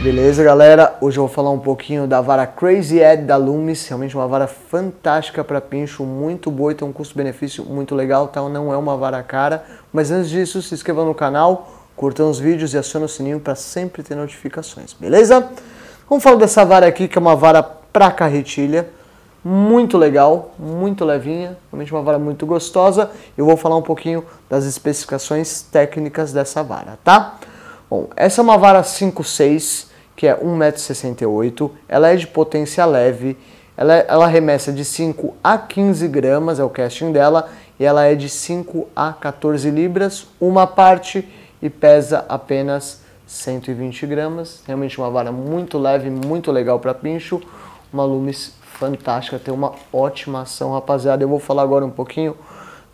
Beleza, galera? Hoje eu vou falar um pouquinho da vara Crazy Ed da Loomis, realmente uma vara fantástica para pincho, muito boa e tem um custo-benefício muito legal, tá? não é uma vara cara. Mas antes disso, se inscreva no canal, curta os vídeos e aciona o sininho para sempre ter notificações, beleza? Vamos falar dessa vara aqui, que é uma vara para carretilha, muito legal, muito levinha, realmente uma vara muito gostosa. Eu vou falar um pouquinho das especificações técnicas dessa vara, tá? Bom, essa é uma vara 5-6, que é 1,68m, ela é de potência leve, ela, é, ela arremessa de 5 a 15 gramas, é o casting dela, e ela é de 5 a 14 libras, uma parte, e pesa apenas 120 gramas. Realmente uma vara muito leve, muito legal para pincho, uma Lumis fantástica, tem uma ótima ação, rapaziada. Eu vou falar agora um pouquinho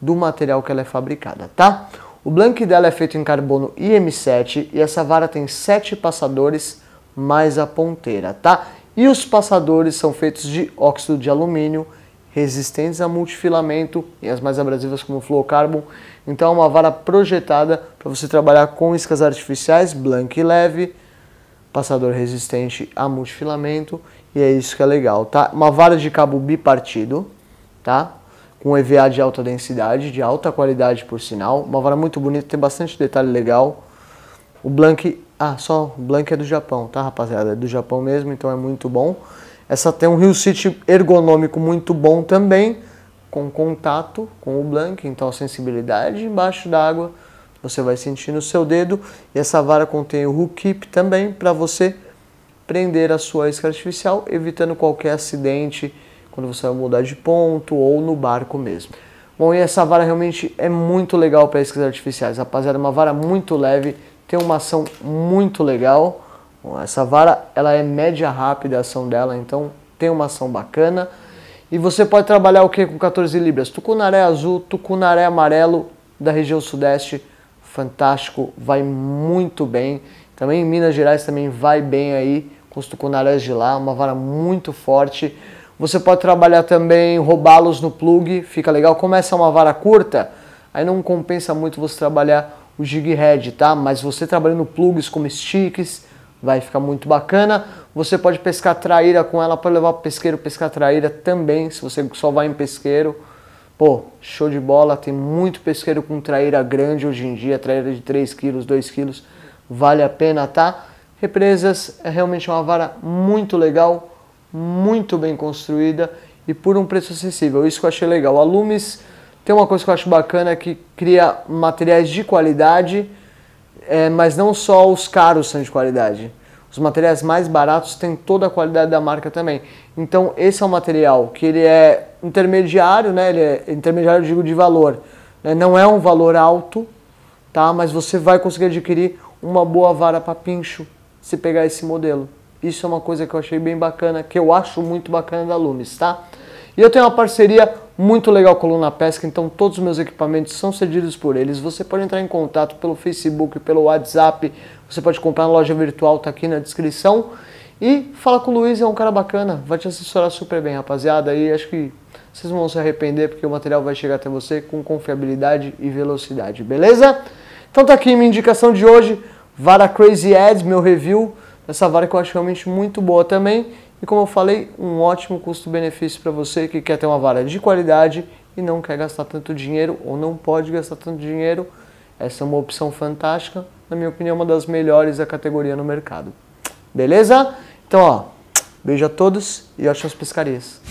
do material que ela é fabricada, tá? O blank dela é feito em carbono IM7 e essa vara tem 7 passadores mais a ponteira, tá? E os passadores são feitos de óxido de alumínio, resistentes a multifilamento e as mais abrasivas como fluocarbon. Então é uma vara projetada para você trabalhar com iscas artificiais, blank e leve, passador resistente a multifilamento e é isso que é legal, tá? Uma vara de cabo bipartido, tá? com EVA de alta densidade, de alta qualidade por sinal. Uma vara muito bonita, tem bastante detalhe legal. O Blank, ah, só o Blank é do Japão, tá rapaziada? É do Japão mesmo, então é muito bom. Essa tem um Rio City ergonômico muito bom também, com contato com o Blank, então a sensibilidade embaixo d'água você vai sentir no seu dedo. E essa vara contém o hook keep também para você prender a sua isca artificial, evitando qualquer acidente, quando você vai mudar de ponto ou no barco mesmo. Bom, e essa vara realmente é muito legal para iscas artificiais, rapaziada. É uma vara muito leve, tem uma ação muito legal. Bom, essa vara ela é média rápida a ação dela, então tem uma ação bacana. E você pode trabalhar o que com 14 libras? Tucunaré azul, tucunaré amarelo da região sudeste, fantástico, vai muito bem. Também em Minas Gerais também vai bem aí com os tucunarés de lá, uma vara muito forte. Você pode trabalhar também roubá-los no plug, fica legal. Começa é uma vara curta, aí não compensa muito você trabalhar o jig head, tá? Mas você trabalhando plugs como sticks, vai ficar muito bacana. Você pode pescar traíra com ela para levar pesqueiro pescar traíra também, se você só vai em pesqueiro. Pô, show de bola, tem muito pesqueiro com traíra grande hoje em dia, traíra de 3 quilos, 2 quilos, vale a pena, tá? Represas é realmente uma vara muito legal, muito bem construída e por um preço acessível. Isso que eu achei legal. A Lumis tem uma coisa que eu acho bacana é que cria materiais de qualidade, é, mas não só os caros são de qualidade. Os materiais mais baratos têm toda a qualidade da marca também. Então esse é um material que ele é intermediário, né? Ele é intermediário, digo, de valor. Né? Não é um valor alto, tá? Mas você vai conseguir adquirir uma boa vara para pincho se pegar esse modelo. Isso é uma coisa que eu achei bem bacana, que eu acho muito bacana da Lumis, tá? E eu tenho uma parceria muito legal com a Luna Pesca, então todos os meus equipamentos são cedidos por eles. Você pode entrar em contato pelo Facebook, pelo WhatsApp, você pode comprar na loja virtual, tá aqui na descrição. E fala com o Luiz, é um cara bacana, vai te assessorar super bem, rapaziada. E acho que vocês não vão se arrepender porque o material vai chegar até você com confiabilidade e velocidade, beleza? Então tá aqui minha indicação de hoje, Vara Crazy Ads, meu review essa vara que eu acho realmente muito boa também. E como eu falei, um ótimo custo-benefício para você que quer ter uma vara de qualidade e não quer gastar tanto dinheiro ou não pode gastar tanto dinheiro. Essa é uma opção fantástica, na minha opinião, uma das melhores da categoria no mercado. Beleza? Então, ó, beijo a todos e ótimas pescarias.